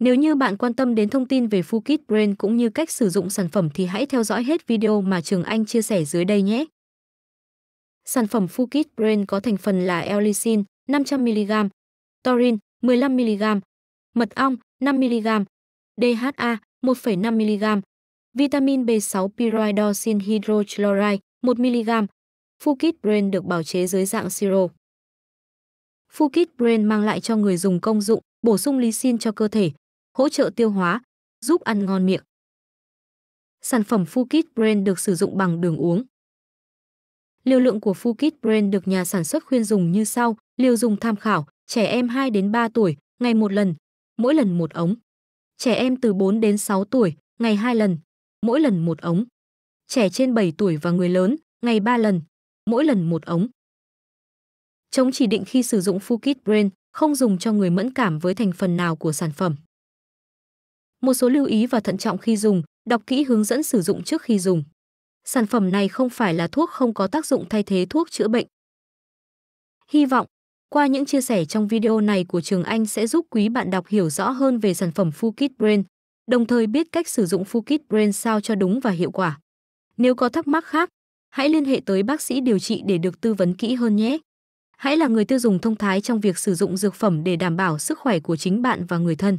Nếu như bạn quan tâm đến thông tin về Fukit Brain cũng như cách sử dụng sản phẩm thì hãy theo dõi hết video mà Trường Anh chia sẻ dưới đây nhé. Sản phẩm Fukit Brain có thành phần là L-lysine 500mg, Torin 15mg, mật ong 5mg, DHA 1,5mg, vitamin B6 pyridoxine hydrochloride 1mg. Fukit Brain được bào chế dưới dạng siro. Fukit Brain mang lại cho người dùng công dụng bổ sung lysine cho cơ thể, hỗ trợ tiêu hóa, giúp ăn ngon miệng. Sản phẩm Fukit Brand được sử dụng bằng đường uống. Liều lượng của Fukit Brand được nhà sản xuất khuyên dùng như sau, liều dùng tham khảo, trẻ em 2 đến 3 tuổi, ngày một lần, mỗi lần một ống. Trẻ em từ 4 đến 6 tuổi, ngày 2 lần, mỗi lần một ống. Trẻ trên 7 tuổi và người lớn, ngày 3 lần, mỗi lần một ống. Chống chỉ định khi sử dụng Fukit Brand, không dùng cho người mẫn cảm với thành phần nào của sản phẩm một số lưu ý và thận trọng khi dùng đọc kỹ hướng dẫn sử dụng trước khi dùng sản phẩm này không phải là thuốc không có tác dụng thay thế thuốc chữa bệnh hy vọng qua những chia sẻ trong video này của trường anh sẽ giúp quý bạn đọc hiểu rõ hơn về sản phẩm Fukit Brain đồng thời biết cách sử dụng Fukit Brain sao cho đúng và hiệu quả nếu có thắc mắc khác hãy liên hệ tới bác sĩ điều trị để được tư vấn kỹ hơn nhé hãy là người tiêu dùng thông thái trong việc sử dụng dược phẩm để đảm bảo sức khỏe của chính bạn và người thân